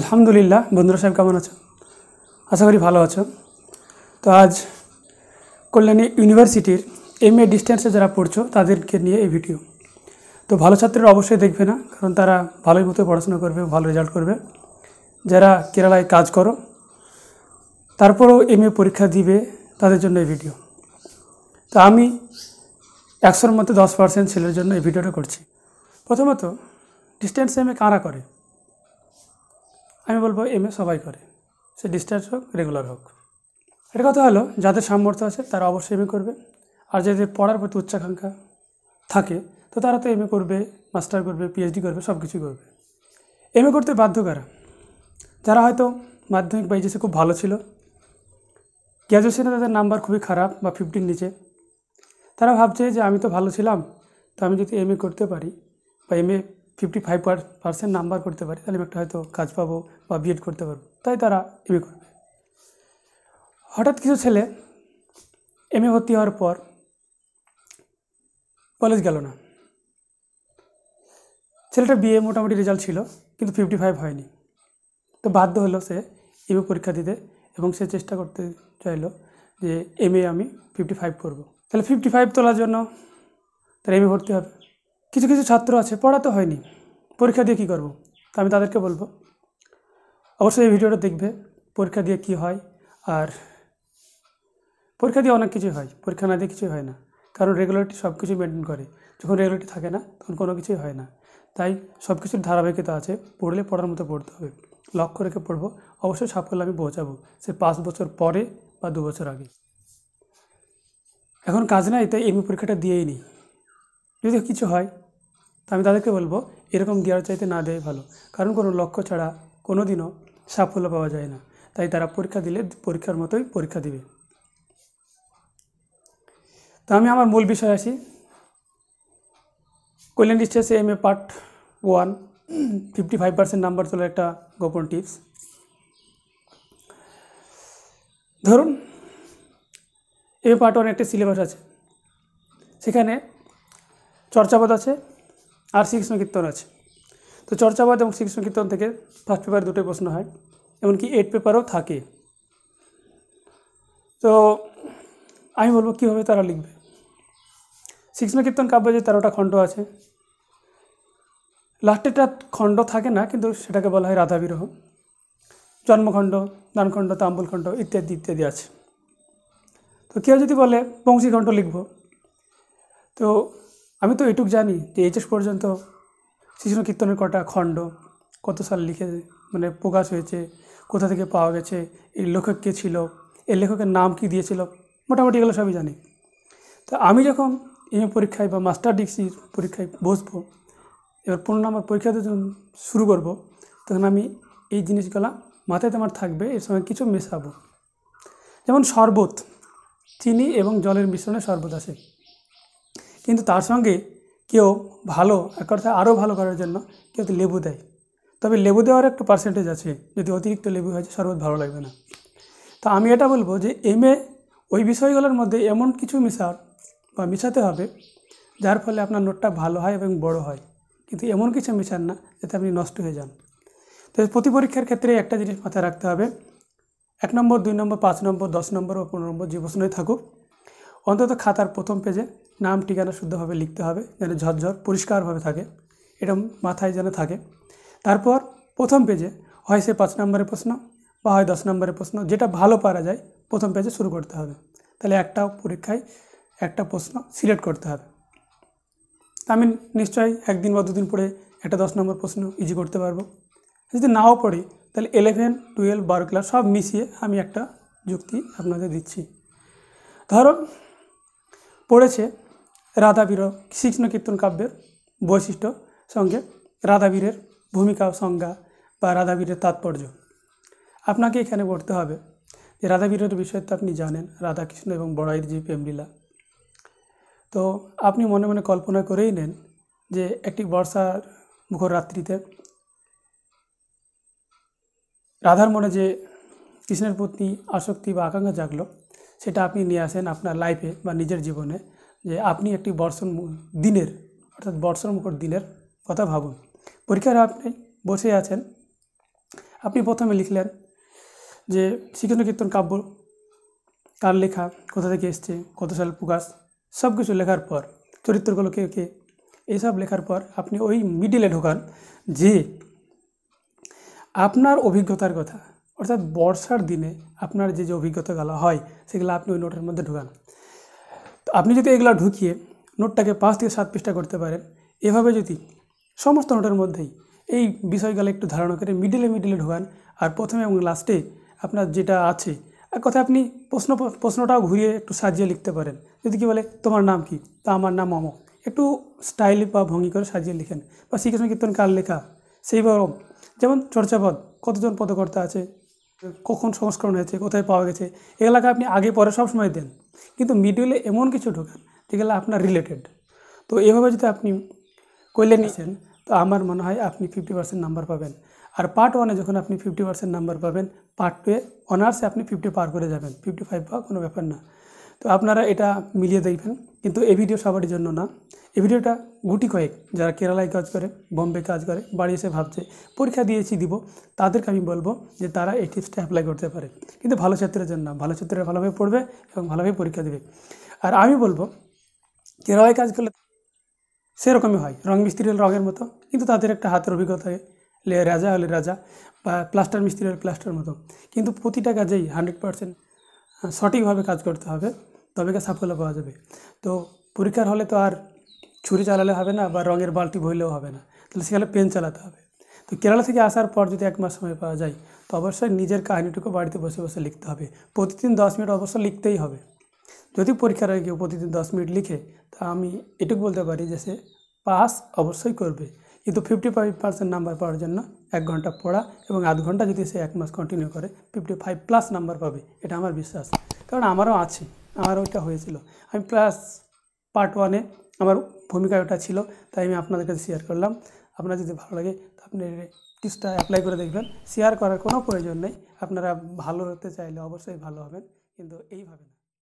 আলহামদুলিল্লাহ বন্ধুরা সাহেব কেমন আছো আশা করি ভালো আছো তো আজ কল্যাণী ইউনিভার্সিটির এম এ ডিস্টেন্সে যারা পড়ছো তাদেরকে নিয়ে এই ভিডিও তো ভালো ছাত্রীরা অবশ্যই দেখবে না কারণ তারা ভালোই মতো পড়াশোনা করবে ভালো রেজাল্ট করবে যারা কেরালায় কাজ করো তারপরেও এম এ পরীক্ষা দিবে তাদের জন্য এই ভিডিও তো আমি একশোর মধ্যে দশ পার্সেন্ট ছেলের জন্য এই ভিডিওটা করছি প্রথমত ডিস্টেন্স এম এ কারা করে আমি বলবো এম এ সবাই করে সে ডিসচার্জ হোক রেগুলার হোক এটা কথা হলো যাদের সামর্থ্য আছে তারা অবশ্যই এম করবে আর যাদের পড়ার প্রতি উচ্চাকাঙ্ক্ষা থাকে তো তারা তো এম করবে মাস্টার করবে পিএইচডি করবে সব কিছুই করবে এম করতে বাধ্য কারা যারা হয়তো মাধ্যমিক বা এইচএসে e খুব ভালো ছিল গ্র্যাজুয়েশনে তাদের নাম্বার খুবই খারাপ বা ফিফটির নিচে তারা ভাবছে যে আমি তো ভালো ছিলাম তো আমি যদি এম করতে পারি বা M fifty five percent number করতে পারি তাহলে আমি একটা হয়তো কাজ পাবো বা বিএড করতে পারবো তাই তারা এমএ করবে হঠাৎ কিছু ছেলে এমএ ভর্তি হওয়ার পর কলেজ গেল না ছেলেটা বিএ মোটামুটি রেজাল্ট ছিল কিন্তু ফিফটি ফাইভ হয়নি তো বাধ্য হলো সে এমএ পরীক্ষা দিতে এবং সে চেষ্টা করতে চাইলো যে এমএ আমি ফিফটি ফাইভ করবো তাহলে ফিফটি ফাইভ তোলার জন্য তার এমএ ভর্তি হবে কিছু কিছু ছাত্র আছে পড়াতে হয়নি পরীক্ষা দিয়ে কী করব তা আমি তাদেরকে বলবো অবশ্যই এই ভিডিওটা দেখবে পরীক্ষা দিয়ে কি হয় আর পরীক্ষা দিয়ে অনেক কিছুই হয় পরীক্ষা না দিয়ে কিছুই হয় না কারণ রেগুলারিটি সব কিছু মেনটেন করে যখন রেগুলারিটি থাকে না তখন কোনো কিছুই হয় না তাই সব কিছুর ধারাবাহিকতা আছে পড়লে পড়ার মতো পড়তে হবে লক্ষ্য রেখে পড়বো অবশ্যই সাফল্য আমি পৌঁছাবো সে পাঁচ বছর পরে বা দু বছর আগে এখন কাজ নাই তাই এমএ পরীক্ষাটা দিয়েই নিই যদি কিছু হয় তো আমি তাদেরকে বলবো এরকম গিয়ার চাইতে না দেওয়াই ভালো কারণ কোনো লক্ষ্য ছাড়া কোনো দিনও সাফল্য পাওয়া যায় না তাই তারা পরীক্ষা দিলে পরীক্ষার মতোই পরীক্ষা দিবে তো আমি আমার মূল বিষয় আসি Kalyan distance M A part one fifty five percent number চলে একটা গোপন টিপস ধরুন এম এ পার্ট ওয়ান একটা সিলেবাস আছে সেখানে চর্চাপদ আছে আর শ্রীকৃষ্ণ কীর্তন আছে তো চর্চাবাদ এবং শ্রীকৃষ্ণ কীর্তন থেকে ফার্স্ট পেপারে দুটোই প্রশ্ন হয় এমনকি এইট পেপারও থাকে তো আমি বলবো কীভাবে তারা লিখবে শ্রীকৃষ্ণ কীর্তন কাব্য যে তেরোটা খণ্ড আছে লাস্টেটা খণ্ড থাকে না কিন্তু সেটাকে বলা হয় রাধা বিরহ জন্মখণ্ড দানখণ্ড তাম্বুলখণ্ড ইত্যাদি ইত্যাদি আছে তো কেউ যদি বলে বংশীখণ্ড লিখব তো আমি তো এটুক জানি যে এইচএস পর্যন্ত শিশু কীর্তনের কটা খণ্ড কত সাল লিখে মানে প্রকাশ হয়েছে কোথা থেকে পাওয়া গেছে এই লেখক কে ছিল এই লেখকের নাম কি দিয়েছিল মোটামুটি এগুলো সবই জানি তা আমি যখন এম পরীক্ষায় বা মাস্টার ডিগ্রির পরীক্ষায় বসবো এবার পনেরো নম্বর পরীক্ষাতে যখন শুরু করব তখন আমি এই জিনিসগুলো মাথায় আমার থাকবে এর সঙ্গে কিছু মেশাবো যেমন শরবত চিনি এবং জলের মিশ্রণে শরবত আসে কিন্তু তার সঙ্গে কেউ ভালো এক অর্থাৎ আরও ভালো করার জন্য কেউ লেবু দেয় তবে লেবু দেওয়ার একটা পার্সেন্টেজ আছে যদি অতিরিক্ত লেবু হয়েছে সর্বত ভালো লাগবে না তো আমি এটা বলবো যে এম এ ওই বিষয়গুলোর মধ্যে এমন কিছু মিশার বা মিশাতে হবে যার ফলে আপনার নোটটা ভালো হয় এবং বড় হয় কিন্তু এমন কিছু মিশান না যাতে আপনি নষ্ট হয়ে যান তো প্রতি পরীক্ষার ক্ষেত্রে একটা জিনিস মাথায় রাখতে হবে এক নম্বর দুই নম্বর পাঁচ নম্বর দশ নম্বর ও পনেরো নম্বর যে প্রশ্নই থাকুক অন্তত খাতার প্রথম পেজে নাম ঠিকানা শুদ্ধভাবে লিখতে হবে যেন ঝরঝর পরিষ্কারভাবে থাকে এটা মাথায় যেন থাকে তারপর প্রথম পেজে হয় সে পাঁচ নম্বরের প্রশ্ন বা হয় দশ নম্বরের প্রশ্ন যেটা ভালো পারা যায় প্রথম পেজে শুরু করতে হবে তাহলে একটা পরীক্ষায় একটা প্রশ্ন সিলেক্ট করতে হবে আমি নিশ্চয়ই একদিন বা দুদিন পরে একটা দশ নম্বর প্রশ্ন ইজি করতে পারবো যদি নাও পড়ি তাহলে ইলেভেন টুয়েলভ বারো ক্লাস সব মিশিয়ে আমি একটা যুক্তি আপনাদের দিচ্ছি ধরো পড়েছে রাধাবীর কৃষ্ণকীর্তন কীর্তন কাব্যের বৈশিষ্ট্য সঙ্গে রাধাবীরের ভূমিকা সংজ্ঞা বা রাধাবীরের তাৎপর্য আপনাকে এখানে পড়তে হবে যে রাধাবীরের বিষয়ে তো আপনি জানেন রাধাকৃষ্ণ এবং বড়াইয়ের যে প্রেমলীলা তো আপনি মনে মনে কল্পনা করেই নেন যে একটি বর্ষার মুখর রাত্রিতে রাধার মনে যে কৃষ্ণের প্রতি আসক্তি বা আকাঙ্ক্ষা জাগলো সেটা আপনি নিয়ে আসেন আপনার লাইফে বা নিজের জীবনে যে আপনি একটি বর্ষণ দিনের অর্থাৎ বর্ষণ মুখর দিনের কথা ভাবুন পরীক্ষার আপনি বসে আছেন আপনি প্রথমে লিখলেন যে শ্রীকৃষ্ণ কীর্তন কাব্য কার লেখা কোথা থেকে এসছে কত সাল প্রকাশ সব কিছু লেখার পর চরিত্রগুলো কে কে এইসব লেখার পর আপনি ওই মিডিলে ঢোকান যে আপনার অভিজ্ঞতার কথা অর্থাৎ বর্ষার দিনে আপনার যে যে অভিজ্ঞতাগুলো হয় সেগুলো আপনি ওই নোটের মধ্যে ঢোকান আপনি যদি এগুলো ঢুকিয়ে নোটটাকে পাঁচ থেকে সাত পৃষ্ঠা করতে পারেন এভাবে যদি সমস্ত নোটের মধ্যেই এই বিষয়গুলো একটু ধারণা করে মিডিলে মিডিলে ঢোকান আর প্রথমে এবং লাস্টে আপনার যেটা আছে এক কথা আপনি প্রশ্ন প্রশ্নটাও ঘুরিয়ে একটু সাজিয়ে লিখতে পারেন যদি কি বলে তোমার নাম কি তা আমার নাম অমক একটু স্টাইল বা ভঙ্গি করে সাজিয়ে লিখেন বা শ্রীকৃষ্ণ কীর্তন কার লেখা সেইভাবে যেমন চর্চাপদ কতজন পদকর্তা আছে কখন সংস্করণ হয়েছে কোথায় পাওয়া গেছে এলাকা আপনি আগে পরে সবসময় দেন কিন্তু মিডলে এমন কিছু টাকা ঠিক আছে আপনার रिलेटेड তো এভাবে যদি আপনি কইলে নিছেন তো আমার মনে হয় আপনি 50% নাম্বার পাবেন আর পার্ট 1 এ যখন আপনি 50% নাম্বার পাবেন পার্ট 2 এ অনার্সে আপনি 50 পার করে যাবেন 55 বা কোনো ব্যাপার না তো আপনারা এটা মিলিয়ে দেখবেন কিন্তু এই ভিডিও সবারই জন্য না এই ভিডিওটা গুটি কয়েক যারা কেরালায় কাজ করে বম্বে কাজ করে বাড়ি এসে ভাবছে পরীক্ষা দিয়েছি দিব তাদেরকে আমি বলবো যে তারা এই টিপসটা অ্যাপ্লাই করতে পারে কিন্তু ভালো ছাত্রের জন্য ভালো ছাত্রীরা ভালোভাবে পড়বে এবং ভালোভাবে পরীক্ষা দেবে আর আমি বলবো কেরালায় কাজ করলে সেরকমই হয় রং মিস্ত্রি হলে রঙের মতো কিন্তু তাদের একটা হাতের অভিজ্ঞতা লে রাজা হলে রাজা বা প্লাস্টার মিস্ত্রি হলে প্লাস্টার মতো কিন্তু প্রতিটা কাজেই হান্ড্রেড পারসেন্ট সঠিকভাবে কাজ করতে হবে তবে সাফল্য পাওয়া যাবে তো পরীক্ষার হলে তো আর ছুরি চালালে হবে না বা রঙের বালতি ভরলেও হবে না তাহলে সেখানে পেন চালাতে হবে তো কেরালা থেকে আসার পর যদি এক মাস সময় পাওয়া যায় তো অবশ্যই নিজের কাহিনিটুকু বাড়িতে বসে বসে লিখতে হবে প্রতিদিন দশ মিনিট অবশ্য লিখতেই হবে যদি পরীক্ষার আগে কেউ প্রতিদিন দশ মিনিট লিখে তা আমি এটুকু বলতে পারি যে সে পাস অবশ্যই করবে কিন্তু ফিফটি ফাইভ পার্সেন্ট নাম্বার পাওয়ার জন্য এক ঘন্টা পড়া এবং আধ ঘন্টা যদি সে এক মাস কন্টিনিউ করে ফিফটি ফাইভ প্লাস নাম্বার পাবে এটা আমার বিশ্বাস কারণ আমারও আছে আমার ওইটা হয়েছিল আমি ক্লাস পার্ট ওয়ানে আমার ভূমিকা ওটা ছিল তাই আমি আপনাদের কাছে শেয়ার করলাম আপনার যদি ভালো লাগে আপনি টিপসটা অ্যাপ্লাই করে দেখবেন শেয়ার করার কোনো প্রয়োজন নেই আপনারা ভালো হতে চাইলে অবশ্যই ভালো হবেন কিন্তু এইভাবে না